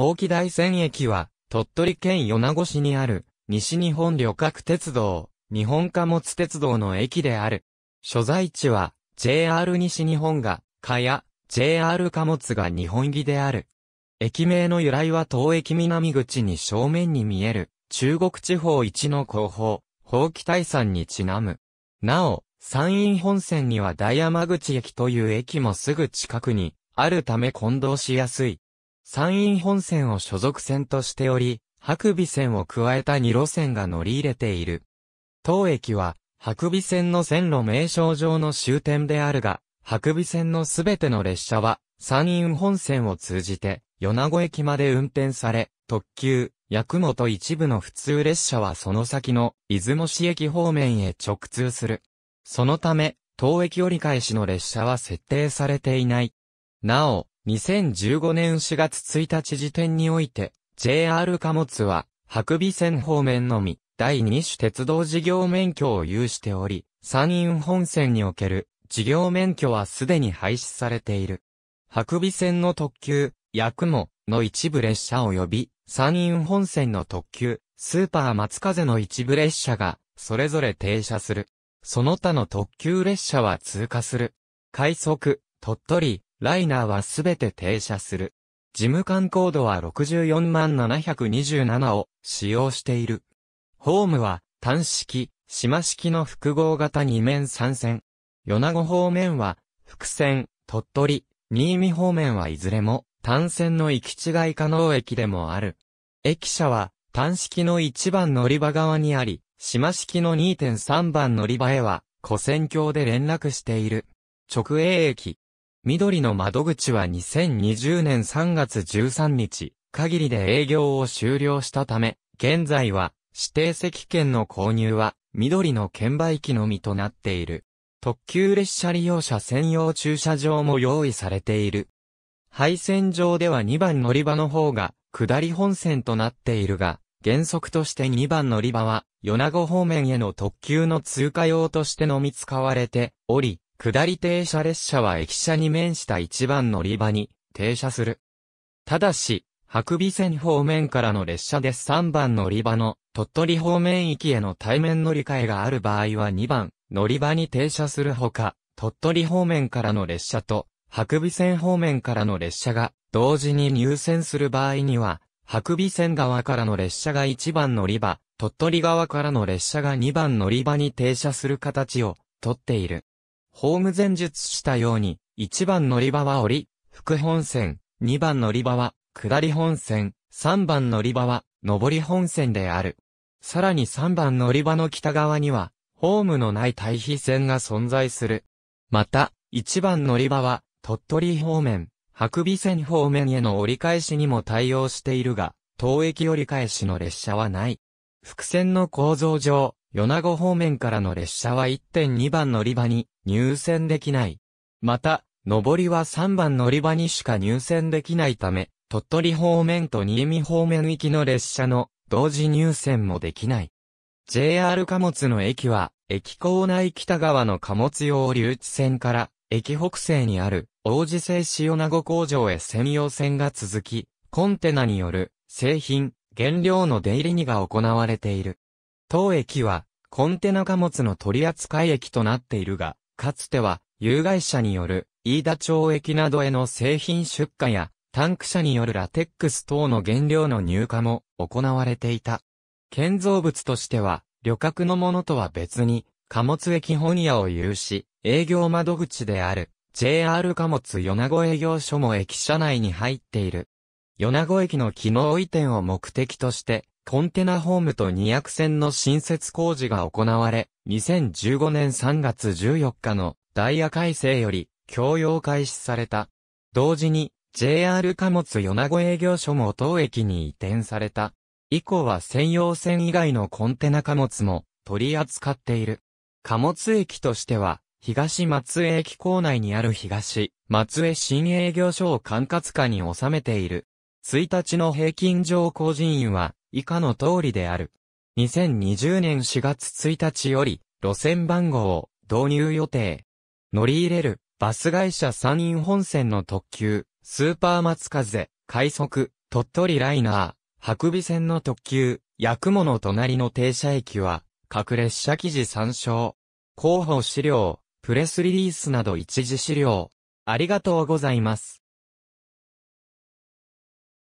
宝器大線駅は、鳥取県米子市にある、西日本旅客鉄道、日本貨物鉄道の駅である。所在地は、JR 西日本が、かや、JR 貨物が日本儀である。駅名の由来は東駅南口に正面に見える、中国地方一の後方、宝器大山にちなむ。なお、山陰本線には大山口駅という駅もすぐ近くに、あるため混同しやすい。山陰本線を所属線としており、白尾線を加えた2路線が乗り入れている。当駅は、白尾線の線路名称上の終点であるが、白尾線のすべての列車は、山陰本線を通じて、米子駅まで運転され、特急、八雲と一部の普通列車はその先の、出雲市駅方面へ直通する。そのため、当駅折り返しの列車は設定されていない。なお、2015年4月1日時点において、JR 貨物は、白尾線方面のみ、第2種鉄道事業免許を有しており、山陰本線における事業免許はすでに廃止されている。白尾線の特急、ヤクモの一部列車及び、山陰本線の特急、スーパー松風の一部列車が、それぞれ停車する。その他の特急列車は通過する。快速、鳥取、ライナーはすべて停車する。事務官コードは64万727を使用している。ホームは単式、島式の複合型2面3線。米子方面は複線、鳥取、新見方面はいずれも単線の行き違い可能駅でもある。駅舎は単式の1番乗り場側にあり、島式の2.3番乗り場へは、古線橋で連絡している。直営駅、緑の窓口は2020年3月13日限りで営業を終了したため、現在は指定席券の購入は緑の券売機のみとなっている。特急列車利用者専用駐車場も用意されている。配線上では2番乗り場の方が下り本線となっているが、原則として2番乗り場は、米子方面への特急の通過用としてのみ使われており、下り停車列車は駅舎に面した一番乗り場に停車する。ただし、白尾線方面からの列車で3番乗り場の鳥取方面行きへの対面乗り換えがある場合は2番乗り場に停車するほか、鳥取方面からの列車と白尾線方面からの列車が同時に入線する場合には、白尾線側からの列車が1番乗り場、鳥取側からの列車が2番乗り場に停車する形をとっている。ホーム前述したように、1番乗り場は降り、副本線、2番乗り場は、下り本線、3番乗り場は、上り本線である。さらに3番乗り場の北側には、ホームのない対比線が存在する。また、1番乗り場は、鳥取方面、白尾線方面への折り返しにも対応しているが、当駅折り返しの列車はない。伏線の構造上、米子方面からの列車は1.2番乗り場に入線できない。また、上りは3番乗り場にしか入線できないため、鳥取方面と新見方面行きの列車の同時入線もできない。JR 貨物の駅は、駅構内北側の貨物用留置線から、駅北西にある、王子製塩名護工場へ専用線が続き、コンテナによる、製品、原料の出入りにが行われている。当駅は、コンテナ貨物の取扱駅となっているが、かつては、有害者による、飯田町駅などへの製品出荷や、タンク車によるラテックス等の原料の入荷も行われていた。建造物としては、旅客のものとは別に、貨物駅本屋を有し、営業窓口である、JR 貨物米子営業所も駅舎内に入っている。米子駅の機能移転を目的として、コンテナホームと2役線の新設工事が行われ、2015年3月14日のダイヤ改正より供用開始された。同時に JR 貨物米子営業所も当駅に移転された。以降は専用線以外のコンテナ貨物も取り扱っている。貨物駅としては、東松江駅構内にある東松江新営業所を管轄下に収めている。1日の平均上工人員は以下の通りである。2020年4月1日より、路線番号を導入予定。乗り入れる、バス会社山陰本線の特急、スーパー松風、快速、鳥取ライナー、白尾線の特急、八雲の隣の停車駅は、各列車記事参照。広報資料、プレスリリースなど一時資料。ありがとうございます。